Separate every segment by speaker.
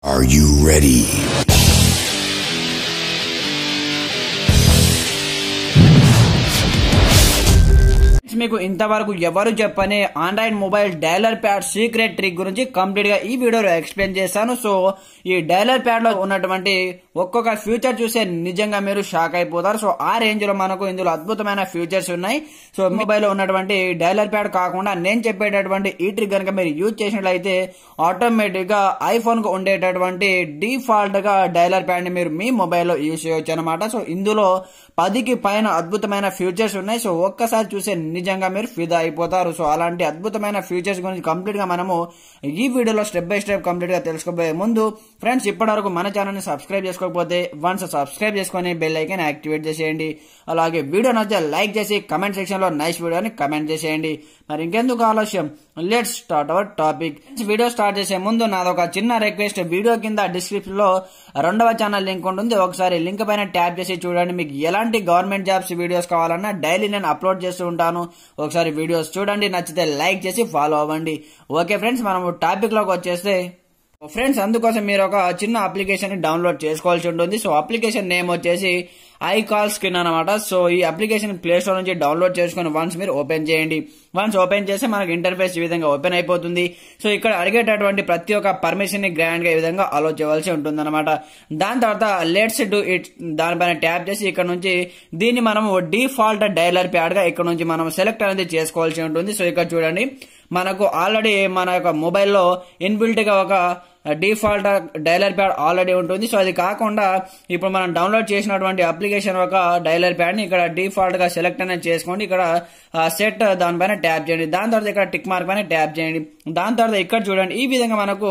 Speaker 1: Are you ready? మీకు ఇంతవరకు ఎవరు చెప్పని android mobile dialer pad secret trick గురించి కంప్లీట్ గా ఈ వీడియోలో ఎక్స్ప్లెయిన్ చేశాను సో ఈ డైలర్ ప్యాడ్ లో ఉన్నటువంటి ఒక్కొక్క ఫ్యూచర్ చూసే నిజంగా మీరు షాక్ అయిపోతారు సో ఆ రేంజ్ లో మనకు ఇందులో అద్భుతమైన ఫ్యూచర్స్ ఉన్నాయి సో మొబైల్ లో ఉన్నటువంటి డైలర్ ప్యాడ్ కాకుండా నేను చెప్పేటటువంటి ఈ ట్రిక్ కనుక మీరు యూజ్ చేసినట్లయితే ఆటోమేటిక్ గా ఐఫోన్ కు ఉండేటటువంటి డిఫాల్ట్ గా డైలర్ ప్యాడ్ ని మీరు మీ మొబైల్లో యూజ్ చేయొచ్చు అనమాట సో ఇందులో పదికి పైన అద్భుతమైన ఫ్యూచర్స్ ఉన్నాయి సో ఒక్కసారి చూసే నిజంగా నిజంగా మీరు ఫిదా అయిపోతారు సో అలాంటి అద్భుతమైన ఫీచర్స్ గురించి కంప్లీట్గా మనము ఈ వీడియోలో స్టెప్ బై స్టెప్ కంప్లీట్గా తెలుసుకోబోయే ముందు ఫ్రెండ్స్ ఇప్పటివరకు మన ఛానల్ని సబ్స్క్రైబ్ చేసుకోకపోతే వన్స్ సబ్స్క్రైబ్ చేసుకొని బెల్ ఐకన్ యాక్టివేట్ చేసేయండి అలాగే వీడియో నచ్చితే లైక్ చేసి కమెంట్ సెక్షన్లో నైస్ వీడియోని కమెంట్ చేసేయండి మరి ఇంకెందుకు ఆలస్యం let's start our topic video start చేసే ముందు నాది ఒక చిన్న రిక్వెస్ట్ వీడియో కింద డిస్క్రిప్షన్ లో రెండవ ఛానల్ లింక్ ఉంటుంది ఒకసారి లింక్ పైన ట్యాప్ చేసి చూడండి మీకు ఎలాంటి గవర్నమెంట్ జాబ్స్ వీడియోస్ కావాలన్నా డైలీ నేను అప్లోడ్ చేస్తూ ఉంటాను ఒకసారి వీడియోస్ చూడండి నచ్చితే లైక్ చేసి ఫాలో అవ్వండి ఓకే ఫ్రెండ్స్ మనము టాపిక్ లోకి వచ్చేస్తే ఫ్రెండ్స్ అందుకోసం మీరు ఒక చిన్న అప్లికేషన్ డౌన్లోడ్ చేసుకోవాల్సి ఉంటుంది సో అప్లికేషన్ నేమ్ వచ్చేసి ఐ కాల్ స్కిన్ అనమాట సో ఈ అప్లికేషన్ ప్లే స్టోర్ నుంచి డౌన్లోడ్ చేసుకుని వన్స్ మీరు ఓపెన్ చేయండి వన్స్ ఓపెన్ చేస్తే మనకు ఇంటర్ఫేస్ ఈ విధంగా ఓపెన్ అయిపోతుంది సో ఇక్కడ అడిగేటటువంటి ప్రతి ఒక్క పర్మిషన్ ని గ్రాండ్ గా ఈ విధంగా అలో చేయాల్సి ఉంటుంది అనమాట దాని తర్వాత లెట్స్ డూ ఇట్ దానిపైన ట్యాప్ చేసి ఇక్కడ నుంచి దీన్ని మనం డిఫాల్ట్ డైలర్ ప్యాడ్ గా ఇక్కడ నుంచి మనం సెలెక్ట్ అనేది చేసుకోవాల్సి ఉంటుంది సో ఇక్కడ చూడండి మనకు ఆల్రెడీ మన యొక్క మొబైల్లో ఇన్బిల్ట్గా ఒక డిఫాల్ట్ డైలర్ ప్యాడ్ ఆల్రెడీ ఉంటుంది సో అది కాకుండా ఇప్పుడు మనం డౌన్లోడ్ చేసినటువంటి అప్లికేషన్ ఒక డైలర్ ప్యాడ్ని ఇక్కడ డిఫాల్ట్గా సెలెక్ట్ అనేది చేసుకోండి ఇక్కడ సెట్ దానిపైన ట్యాప్ చేయండి దాని తర్వాత ఇక్కడ టిక్ మార్క్ పైన ట్యాప్ చేయండి దాని తర్వాత ఇక్కడ చూడండి ఈ విధంగా మనకు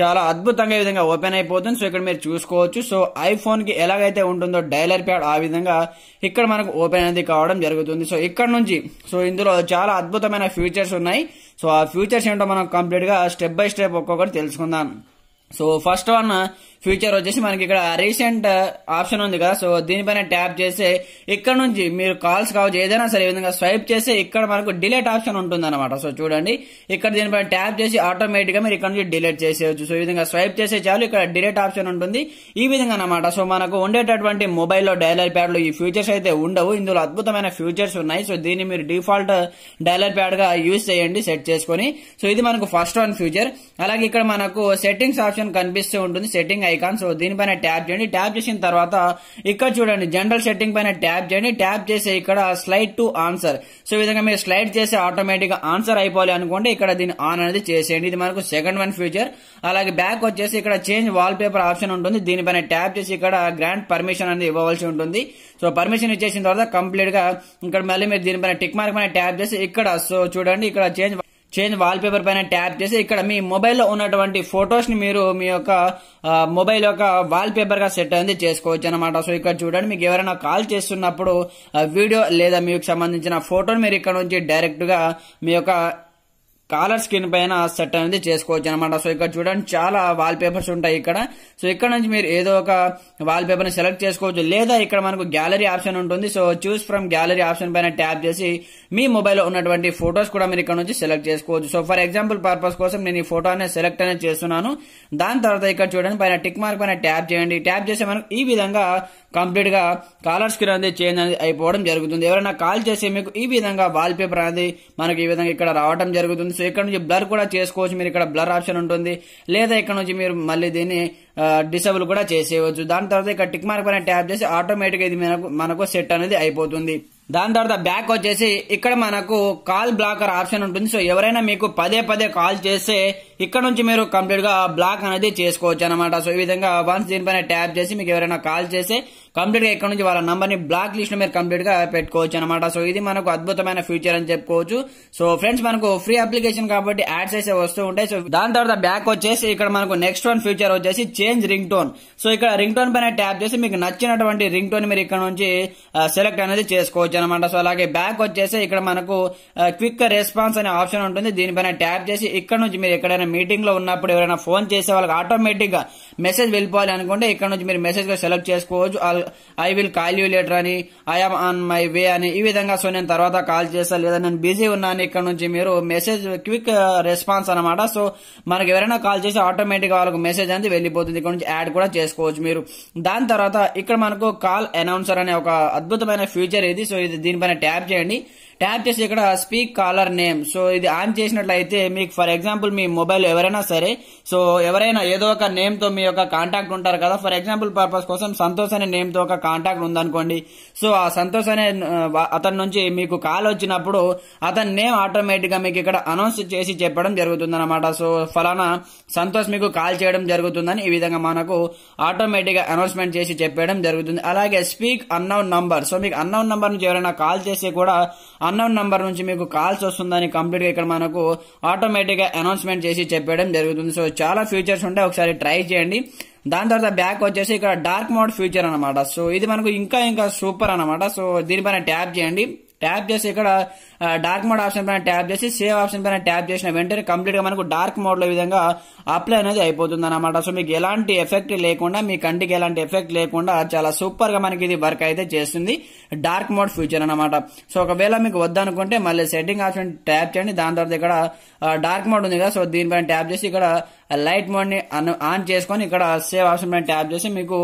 Speaker 1: చాలా అద్భుతంగా ఈ విధంగా ఓపెన్ అయిపోతుంది సో ఇక్కడ మీరు చూసుకోవచ్చు సో ఐఫోన్కి ఎలాగైతే ఉంటుందో డైలర్ ప్యాడ్ ఆ విధంగా ఇక్కడ మనకు ఓపెన్ అనేది కావడం జరుగుతుంది సో ఇక్కడ నుంచి సో ఇందులో చాలా అద్భుతమైన ఫీచర్స్ ఉన్నాయి సో ఆ ఫ్యూచర్స్ ఏంటో మనం కంప్లీట్గా స్టెప్ బై స్టెప్ ఒక్కొక్కటి తెలుసుకుందాం సో ఫస్ట్ వన్ ఫ్యూచర్ వచ్చేసి మనకి ఇక్కడ రీసెంట్ ఆప్షన్ ఉంది కదా సో దీనిపైన ట్యాప్ చేసి ఇక్కడ నుంచి మీరు కాల్స్ కావచ్చు ఏదైనా సరే విధంగా స్వైప్ చేసి ఇక్కడ మనకు డిలేట్ ఆప్షన్ ఉంటుంది సో చూడండి ఇక్కడ దీనిపైన ట్యాప్ చేసి ఆటోమేటిక్ గా మీరు ఇక్కడ నుంచి డిలేట్ చేసేయచ్చు సో ఈ విధంగా స్వైప్ చేసే చాలు ఇక్కడ డిలేట్ ఆప్షన్ ఉంటుంది ఈ విధంగా అనమాట సో మనకు ఉండేటటువంటి మొబైల్లో డైలర్ ప్యాడ్ లో ఈ ఫ్యూచర్స్ అయితే ఉండవు ఇందులో అద్భుతమైన ఫ్యూచర్స్ ఉన్నాయి సో దీన్ని మీరు డిఫాల్ట్ డైలర్ ప్యాడ్ గా యూజ్ చేయండి సెట్ చేసుకుని సో ఇది మనకు ఫస్ట్ వన్ ఫ్యూచర్ అలాగే ఇక్కడ మనకు సెట్టింగ్స్ ఆప్షన్ కనిపిస్తూ ఉంటుంది సెట్టింగ్ ఐకాన్ సో దీనిపైన ట్యాప్ చేయండి ట్యాప్ చేసిన తర్వాత ఇక్కడ చూడండి జనరల్ సెట్టింగ్ పైన ట్యాప్ చేయండి ట్యాప్ చేసి ఇక్కడ స్లైడ్ టు ఆన్సర్ సో ఈ విధంగా మీరు స్లైడ్ చేసి ఆటోమేటిక్ గా ఆన్సర్ అయిపోవాలి అనుకోండి ఇక్కడ దీన్ని ఆన్ అనేది చేసేయండి ఇది మనకు సెకండ్ వన్ ఫ్యూచర్ అలాగే బ్యాక్ వచ్చేసి ఇక్కడ చేంజ్ వాల్ పేపర్ ఆప్షన్ ఉంటుంది దీనిపైన ట్యాప్ చేసి ఇక్కడ గ్రాంట్ పర్మిషన్ అనేది ఇవ్వవలసి ఉంటుంది సో పర్మిషన్ ఇచ్చేసిన తర్వాత కంప్లీట్ గా ఇక్కడ మళ్ళీ మీరు దీనిపైన టిక్ మార్క్ పైన ట్యాప్ చేసి ఇక్కడ సో చూడండి ఇక్కడ చేంజ్ చేంజ్ వాల్ పేపర్ పైన ట్యాప్ చేసి ఇక్కడ మీ మొబైల్లో ఉన్నటువంటి ని మీరు మీ యొక్క మొబైల్ యొక్క వాల్ గా సెట్ అనేది చేసుకోవచ్చు అనమాట సో ఇక్కడ చూడండి మీకు ఎవరైనా కాల్ చేస్తున్నప్పుడు వీడియో లేదా మీకు సంబంధించిన ఫోటోని మీరు ఇక్కడ నుంచి డైరెక్ట్గా మీ యొక్క కాలర్ స్క్రీన్ పైన సెట్ అనేది చేసుకోవచ్చు అనమాట సో ఇక్కడ చూడండి చాలా వాల్ పేపర్స్ ఉంటాయి ఇక్కడ సో ఇక్కడ నుంచి మీరు ఏదో ఒక వాల్ పేపర్ని సెలెక్ట్ చేసుకోవచ్చు లేదా ఇక్కడ మనకు గ్యాలరీ ఆప్షన్ ఉంటుంది so choose from gallery option పైన ట్యాప్ చేసి మీ మొబైల్లో ఉన్నటువంటి ఫొటోస్ కూడా మీరు ఇక్కడ నుంచి సెలెక్ట్ చేసుకోవచ్చు సో ఫర్ ఎగ్జాంపుల్ పర్పస్ కోసం నేను ఈ ఫోటో అనేది సెలెక్ట్ అనేది చేస్తున్నాను దాని తర్వాత ఇక్కడ చూడండి పైన టిక్ మార్క్ పైన ట్యాప్ చేయండి ట్యాప్ చేసే మనం ఈ విధంగా కంప్లీట్గా కాలర్ స్క్రీన్ అనేది చేంజ్ అనేది అయిపోవడం జరుగుతుంది ఎవరైనా కాల్ చేసి మీకు ఈ విధంగా వాల్ పేపర్ అనేది మనకి ఈ విధంగా ఇక్కడ రావడం జరుగుతుంది సో ఇక్కడ నుంచి బ్లర్ కూడా చేసుకోవచ్చు మీరు ఇక్కడ బ్లర్ ఆప్షన్ ఉంటుంది లేదా ఇక్కడ నుంచి మీరు మళ్ళీ దీన్ని డిసేబుల్ కూడా చేసేయవచ్చు దాని తర్వాత ఇక్కడ టిక్ మార్క్ పైన ట్యాప్ చేసి ఆటోమేటిక్గా ఇది మనకు మనకు సెట్ అనేది అయిపోతుంది దాని తర్వాత బ్యాక్ వచ్చేసి ఇక్కడ మనకు కాల్ బ్లాకర్ ఆప్షన్ ఉంటుంది సో ఎవరైనా మీకు పదే పదే కాల్ చేస్తే ఇక్కడ నుంచి మీరు కంప్లీట్ గా బ్లాక్ అనేది చేసుకోవచ్చు అనమాట సో ఈ విధంగా వన్స్ దీనిపైన ట్యాప్ చేసి మీకు ఎవరైనా కాల్ చేస్తే కంప్లీట్ గా ఇక్కడ నుంచి వాళ్ళ నంబర్ ని బ్లాక్ లిస్ట్ మీరు కంప్లీట్ గా పెట్టుకోవచ్చు అనమాట సో ఇది మనకు అద్భుతమైన ఫ్యూచర్ అని చెప్పుకోవచ్చు సో ఫ్రెండ్స్ మనకు ఫ్రీ అప్లికేషన్ కాబట్టి యాడ్స్ అయితే వస్తూ ఉంటాయి సో దాని తర్వాత బ్యాక్ వచ్చేసి ఇక్కడ మనకు నెక్స్ట్ వన్ ఫ్యూచర్ వచ్చేసి చేంజ్ రింగ్ టోన్ సో ఇక్కడ రింగ్ టోన్ పైన ట్యాప్ చేసి మీకు నచ్చినటువంటి రింగ్ టోన్ మీరు ఇక్కడ నుంచి సెలెక్ట్ uh, అనేది చేసుకోవచ్చు అనమాట సో అలాగే బ్యాక్ వచ్చేసి ఇక్కడ మనకు క్విక్ రెస్పాన్స్ అనే ఆప్షన్ ఉంటుంది దీనిపైన ట్యాప్ చేసి ఇక్కడ నుంచి మీరు ఎక్కడైనా మీటింగ్ లో ఉన్నప్పుడు ఎవరైనా ఫోన్ చేసే వాళ్ళకి ఆటోమేటిక్ గా మెసేజ్ వెళ్ళిపోవాలి అనుకుంటే ఇక్కడ నుంచి మీరు మెసేజ్ గా సెలెక్ట్ చేసుకోవచ్చు I will call you later అని ఆమ్ ఆన్ మై వే అని ఈ విధంగా సో నేను తర్వాత కాల్ చేస్తాను లేదా నేను బిజీ ఉన్నాను ఇక్కడ నుంచి మీరు మెసేజ్ క్విక్ రెస్పాన్స్ అనమాట సో మనకి ఎవరైనా కాల్ చేసి ఆటోమేటిక్ వాళ్ళకి మెసేజ్ అనేది వెళ్ళిపోతుంది ఇక్కడ నుంచి యాడ్ కూడా చేసుకోవచ్చు మీరు దాని తర్వాత ఇక్కడ మనకు కాల్ అనౌన్సర్ అనే ఒక అద్భుతమైన ఫ్యూచర్ ఇది సో దీనిపైన ట్యాప్ చేయండి ట్యాప్ చేసి ఇక్కడ స్పీక్ కాలర్ నేమ్ సో ఇది ఆన్ చేసినట్లయితే మీకు ఫర్ ఎగ్జాంపుల్ మీ మొబైల్ ఎవరైనా సరే సో ఎవరైనా ఏదో ఒక నేమ్తో మీ యొక్క కాంటాక్ట్ ఉంటారు కదా ఫర్ ఎగ్జాంపుల్ పర్పస్ కోసం సంతోష్ అనే నేమ్తో ఒక కాంటాక్ట్ ఉందనుకోండి సో ఆ సంతోష్ అనే అతని నుంచి మీకు కాల్ వచ్చినప్పుడు అతని నేమ్ ఆటోమేటిక్గా మీకు ఇక్కడ అనౌన్స్ చేసి చెప్పడం జరుగుతుందన్నమాట సో ఫలానా సంతోష్ మీకు కాల్ చేయడం జరుగుతుందని ఈ విధంగా మనకు ఆటోమేటిక్గా అనౌన్స్మెంట్ చేసి చెప్పడం జరుగుతుంది అలాగే స్పీక్ అన్నౌన్ నంబర్ సో మీకు అన్నౌన్ నంబర్ నుంచి ఎవరైనా కాల్ చేసి కూడా అన్నోన్ నంబర్ నుంచి మీకు కాల్స్ వస్తుందని కంప్లీట్ గా ఇక్కడ మనకు ఆటోమేటిక్ గా అనౌన్స్మెంట్ చేసి చెప్పడం జరుగుతుంది సో చాలా ఫీచర్స్ ఉంటే ఒకసారి ట్రై చేయండి దాని తర్వాత బ్యాక్ వచ్చేసి ఇక్కడ డార్క్ మోడ్ ఫీచర్ అనమాట సో ఇది మనకు ఇంకా ఇంకా సూపర్ అనమాట సో దీనిపైన ట్యాప్ చేయండి ట్యాప్ చేసి ఇక్కడ డార్క్ మోడ్ ఆప్షన్ పైన ట్యాప్ చేసి సేవ్ ఆప్షన్ పైన ట్యాప్ చేసిన వెంటనే కంప్లీట్గా మనకు డార్క్ లో విధంగా అప్లై అనేది అయిపోతుంది అనమాట సో మీకు ఎలాంటి ఎఫెక్ట్ లేకుండా మీ కంటికి ఎలాంటి ఎఫెక్ట్ లేకుండా చాలా సూపర్గా మనకి ఇది వర్క్ అయితే చేస్తుంది డార్క్ మోడ్ ఫ్యూచర్ అనమాట సో ఒకవేళ మీకు వద్దనుకుంటే మళ్ళీ సెట్టింగ్ ఆప్షన్ ట్యాప్ చేయండి దాని తర్వాత ఇక్కడ డార్క్ మోడ్ ఉంది కదా సో దీనిపైన ట్యాప్ చేసి ఇక్కడ లైట్ మోడ్ ని ఆన్ చేసుకొని ఇక్కడ సేవ్ ఆప్షన్ పైన ట్యాప్ చేసి మీకు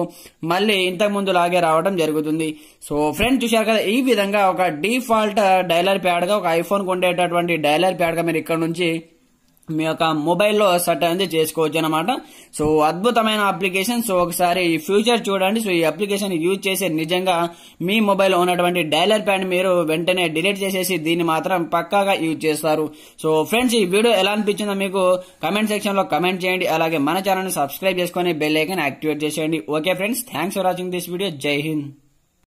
Speaker 1: మళ్ళీ ఇంతకు ముందు లాగే రావడం జరుగుతుంది సో ఫ్రెండ్ చూశారు కదా ఈ విధంగా ఒక డిఫాల్ట్ డైలర్ ప్యాడ్ ప్యాడ్గా ఒక ఐఫోన్ ఉండేటటువంటి డైలర్ ప్యాడ్గా మీరు ఇక్కడ నుంచి మీ యొక్క మొబైల్లో సెట్ అనేది చేసుకోవచ్చు అనమాట సో అద్భుతమైన అప్లికేషన్ సో ఒకసారి ఈ ఫ్యూచర్ చూడండి సో ఈ అప్లికేషన్ యూజ్ చేసే నిజంగా మీ మొబైల్లో ఉన్నటువంటి డైలర్ ప్యాడ్ మీరు వెంటనే డిలీట్ చేసేసి దీన్ని మాత్రం పక్కాగా యూజ్ చేస్తారు సో ఫ్రెండ్స్ ఈ వీడియో ఎలా అనిపించిందో మీకు కమెంట్ సెక్షన్లో కమెంట్ చేయండి అలాగే మన ఛానల్ని సబ్స్క్రైబ్ చేసుకుని బెల్ ఐకన్ యాక్టివేట్ చేసేయండి okay friends thanks for watching this video జై హింద్